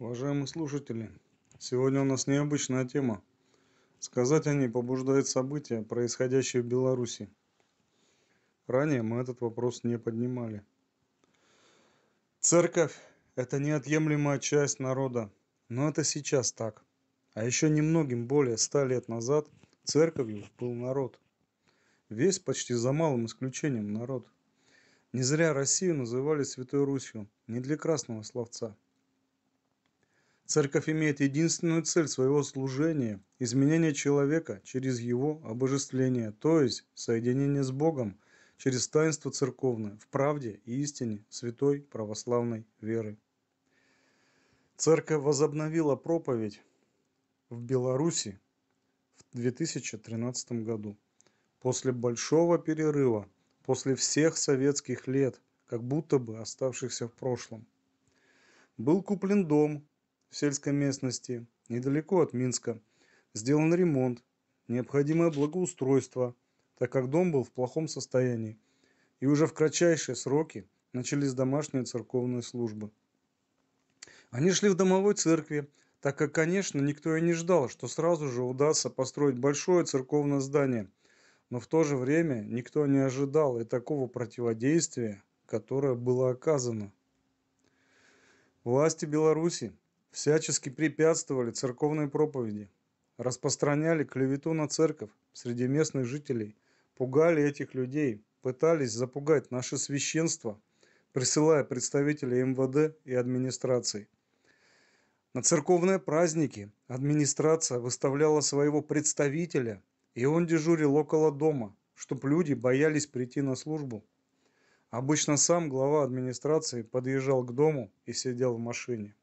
Уважаемые слушатели, сегодня у нас необычная тема. Сказать о ней побуждает события, происходящие в Беларуси. Ранее мы этот вопрос не поднимали. Церковь – это неотъемлемая часть народа, но это сейчас так. А еще немногим более ста лет назад церковью был народ. Весь почти за малым исключением народ. Не зря Россию называли Святой Русью, не для красного словца – Церковь имеет единственную цель своего служения – изменение человека через его обожествление, то есть соединение с Богом через таинство церковное в правде и истине святой православной веры. Церковь возобновила проповедь в Беларуси в 2013 году после большого перерыва, после всех советских лет, как будто бы оставшихся в прошлом. Был куплен дом в сельской местности, недалеко от Минска, сделан ремонт, необходимое благоустройство, так как дом был в плохом состоянии, и уже в кратчайшие сроки начались домашние церковные службы. Они шли в домовой церкви, так как, конечно, никто и не ждал, что сразу же удастся построить большое церковное здание, но в то же время никто не ожидал и такого противодействия, которое было оказано. Власти Беларуси всячески препятствовали церковной проповеди, распространяли клевету на церковь среди местных жителей, пугали этих людей, пытались запугать наше священство, присылая представителей МВД и администрации. На церковные праздники администрация выставляла своего представителя, и он дежурил около дома, чтобы люди боялись прийти на службу. Обычно сам глава администрации подъезжал к дому и сидел в машине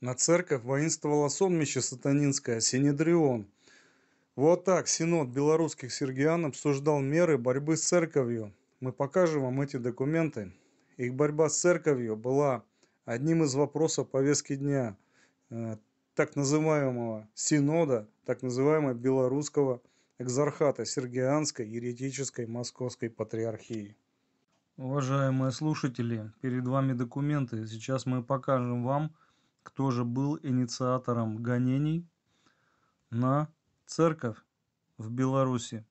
на церковь воинствовало сонмище сатанинское, Синедрион. Вот так Синод белорусских сергиан обсуждал меры борьбы с церковью. Мы покажем вам эти документы. Их борьба с церковью была одним из вопросов повестки дня э, так называемого Синода, так называемого белорусского экзархата Сергианской еретической московской патриархии. Уважаемые слушатели, перед вами документы. Сейчас мы покажем вам, кто же был инициатором гонений на церковь в Беларуси.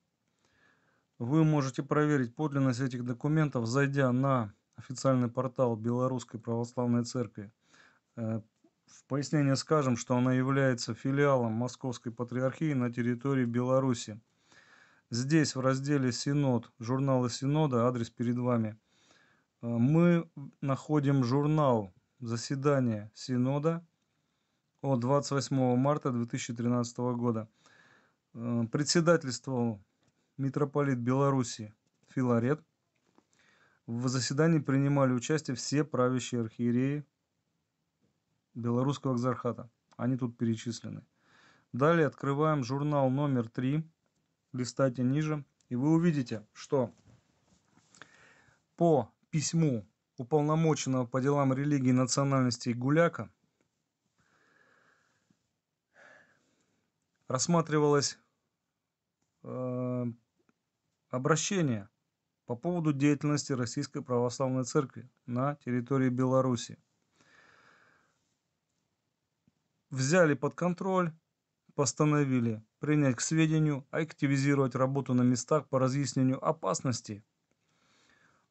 Вы можете проверить подлинность этих документов, зайдя на официальный портал Белорусской Православной Церкви. Э, в пояснение скажем, что она является филиалом Московской Патриархии на территории Беларуси. Здесь в разделе «Синод», журналы Синода, адрес перед вами, э, мы находим журнал заседание Синода от 28 марта 2013 года. Э, председательствовал митрополит Беларуси Филарет. В заседании принимали участие все правящие архиереи Белорусского экзархата. Они тут перечислены. Далее открываем журнал номер 3. Листайте ниже. И вы увидите, что по письму уполномоченного по делам религии и национальностей Гуляка рассматривалось э, обращение по поводу деятельности Российской Православной Церкви на территории Беларуси. Взяли под контроль, постановили принять к сведению, активизировать работу на местах по разъяснению опасности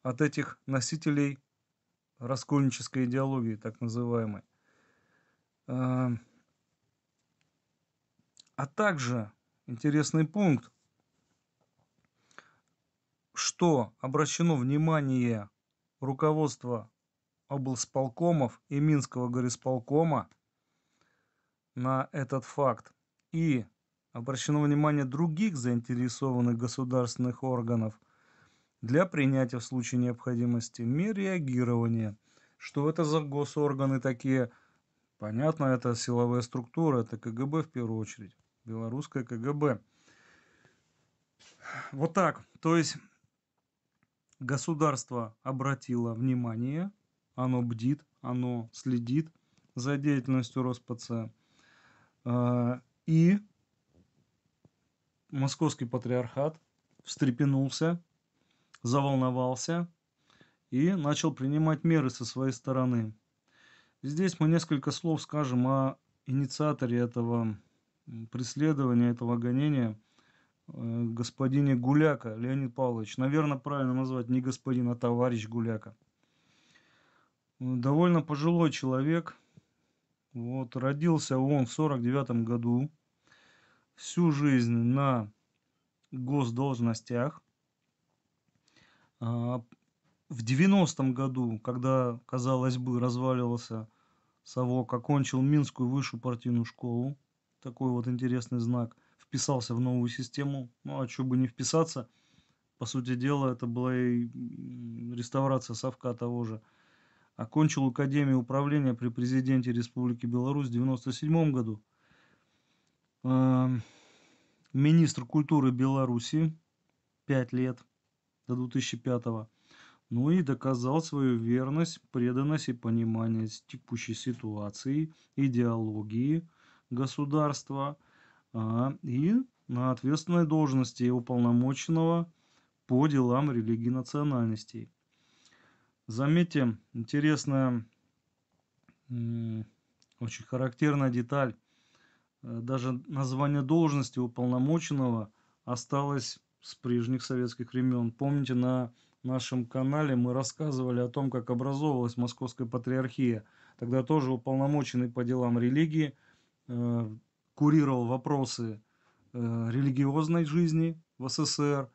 от этих носителей раскольнической идеологии, так называемой. Эм, а также интересный пункт, что обращено внимание руководства облсполкомов и Минского горисполкома на этот факт и обращено внимание других заинтересованных государственных органов – для принятия в случае необходимости мер реагирования. Что это за госорганы такие? Понятно, это силовая структура, это КГБ в первую очередь, белорусское КГБ. Вот так, то есть государство обратило внимание, оно бдит, оно следит за деятельностью РоспЦ. А, и московский патриархат встрепенулся заволновался и начал принимать меры со своей стороны. Здесь мы несколько слов скажем о инициаторе этого преследования, этого гонения, э, господине Гуляка Леонид Павлович. Наверное, правильно назвать не господин, а товарищ Гуляка. Довольно пожилой человек. Вот, родился он в сорок девятом году. Всю жизнь на госдолжностях. А, в 90-м году, когда, казалось бы, разваливался совок, окончил Минскую высшую партийную школу. Такой вот интересный знак. Вписался в новую систему. Ну, а что бы не вписаться. По сути дела, это была и реставрация совка того же. Окончил Академию управления при президенте Республики Беларусь в 1997 году. Министр культуры Беларуси 5 лет – до 2005 -го. Ну и доказал свою верность, преданность и понимание текущей ситуации, идеологии государства а, и на ответственной должности уполномоченного по делам религии национальностей. Заметьте, интересная, очень характерная деталь. Э, даже название должности уполномоченного осталось с прежних советских времен. Помните, на нашем канале мы рассказывали о том, как образовывалась Московская Патриархия. Тогда тоже уполномоченный по делам религии э, курировал вопросы э, религиозной жизни в СССР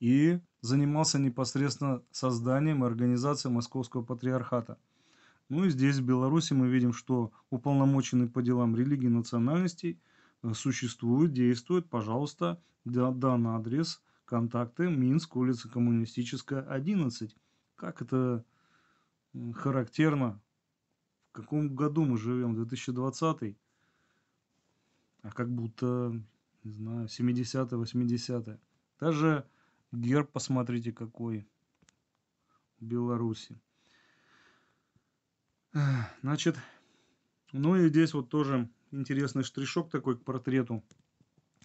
и занимался непосредственно созданием и организацией Московского Патриархата. Ну и здесь, в Беларуси, мы видим, что уполномоченный по делам религии и национальностей э, существует, действует. Пожалуйста, да, да на Контакты, Минск, улица Коммунистическая, 11. Как это э, характерно? В каком году мы живем? 2020? А как будто, не знаю, 70-е, 80-е. Даже герб, посмотрите, какой в Беларуси. Значит, ну и здесь вот тоже интересный штришок такой к портрету.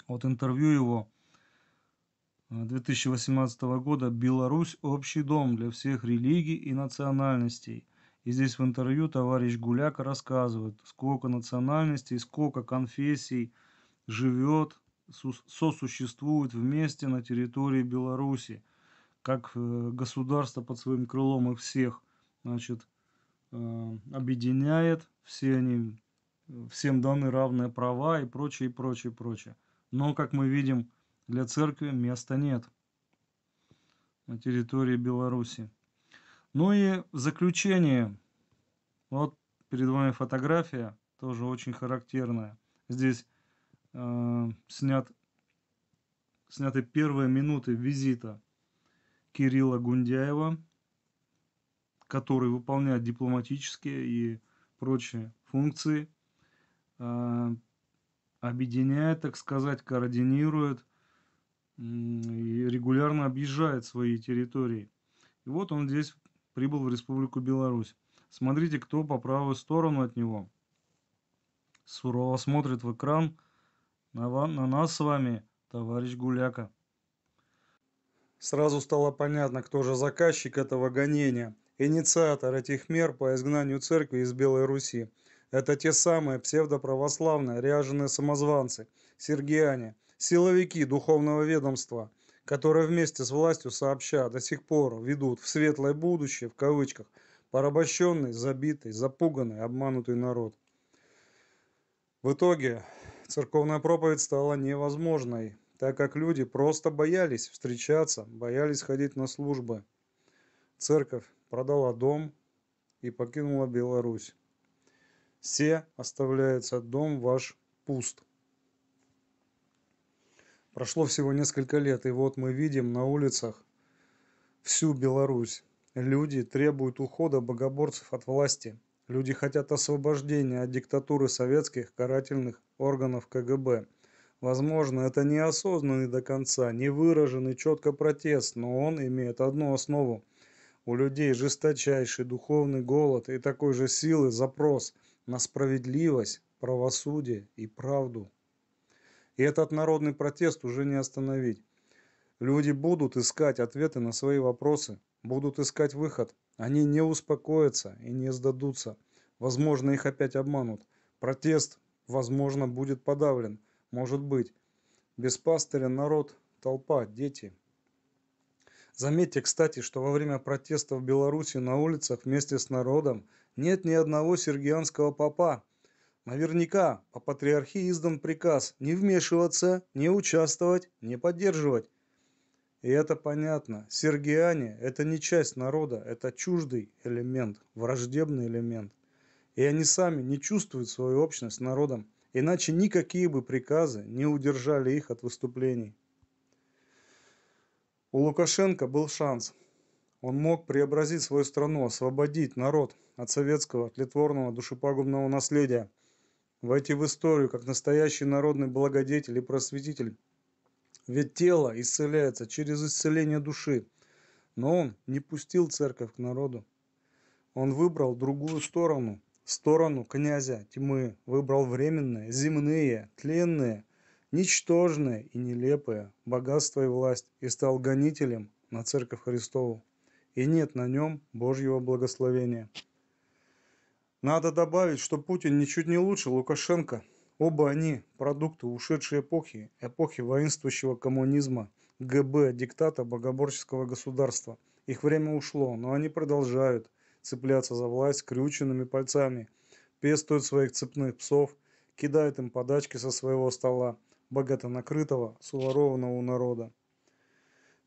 Вот интервью его 2018 э, года «Беларусь – общий дом для всех религий и национальностей». И здесь в интервью товарищ Гуляк рассказывает, сколько национальностей, сколько конфессий живет, сосуществует вместе на территории Беларуси, как э, государство под своим крылом их всех значит, э, объединяет, все они, всем даны равные права и прочее, и прочее, и прочее. Но, как мы видим, для церкви места нет на территории Беларуси. Ну и в заключение, вот перед вами фотография, тоже очень характерная. Здесь э, снят, сняты первые минуты визита Кирилла Гундяева, который выполняет дипломатические и прочие функции, э, объединяет, так сказать, координирует и регулярно объезжает свои территории. И вот он здесь прибыл в Республику Беларусь. Смотрите, кто по правую сторону от него. Сурово смотрит в экран на, на нас с вами, товарищ Гуляка. Сразу стало понятно, кто же заказчик этого гонения, инициатор этих мер по изгнанию церкви из Белой Руси. Это те самые псевдоправославные ряженые самозванцы, сергиане – Силовики духовного ведомства, которые вместе с властью сообща до сих пор ведут в светлое будущее, в кавычках, порабощенный, забитый, запуганный, обманутый народ. В итоге церковная проповедь стала невозможной, так как люди просто боялись встречаться, боялись ходить на службы. Церковь продала дом и покинула Беларусь. Все оставляется дом ваш пуст. Прошло всего несколько лет, и вот мы видим на улицах всю Беларусь. Люди требуют ухода богоборцев от власти. Люди хотят освобождения от диктатуры советских карательных органов КГБ. Возможно, это неосознанный до конца, не выраженный четко протест, но он имеет одну основу. У людей жесточайший духовный голод и такой же силы запрос на справедливость, правосудие и правду. И этот народный протест уже не остановить. Люди будут искать ответы на свои вопросы, будут искать выход. Они не успокоятся и не сдадутся. Возможно, их опять обманут. Протест, возможно, будет подавлен. Может быть. Без пастыря народ, толпа, дети. Заметьте, кстати, что во время протеста в Беларуси на улицах вместе с народом нет ни одного сергианского папа, Наверняка по патриархии издан приказ не вмешиваться, не участвовать, не поддерживать. И это понятно. Сергиане – это не часть народа, это чуждый элемент, враждебный элемент. И они сами не чувствуют свою общность с народом, иначе никакие бы приказы не удержали их от выступлений. У Лукашенко был шанс. Он мог преобразить свою страну, освободить народ от советского от тлетворного душепагубного наследия – войти в историю как настоящий народный благодетель и просветитель. Ведь тело исцеляется через исцеление души. Но он не пустил церковь к народу. Он выбрал другую сторону, сторону князя тьмы, выбрал временные, земные, тленные, ничтожные и нелепые богатство и власть и стал гонителем на церковь Христову. И нет на нем Божьего благословения. Надо добавить, что Путин ничуть не лучше Лукашенко. Оба они – продукты ушедшей эпохи, эпохи воинствующего коммунизма, ГБ, диктата богоборческого государства. Их время ушло, но они продолжают цепляться за власть крюченными пальцами, пестуют своих цепных псов, кидают им подачки со своего стола, богато накрытого, суворованного у народа.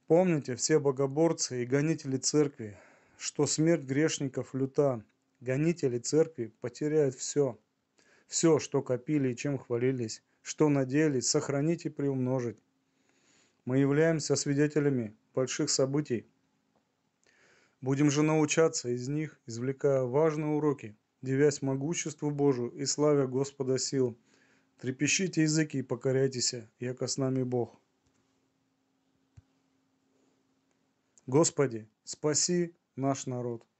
Помните, все богоборцы и гонители церкви, что смерть грешников люта – Гонители церкви потеряют все. Все, что копили и чем хвалились, что надеялись сохранить и приумножить. Мы являемся свидетелями больших событий. Будем же научаться из них, извлекая важные уроки, девясь могуществу Божию и славя Господа сил. Трепещите языки и покоряйтесь, яко с нами Бог. Господи, спаси наш народ.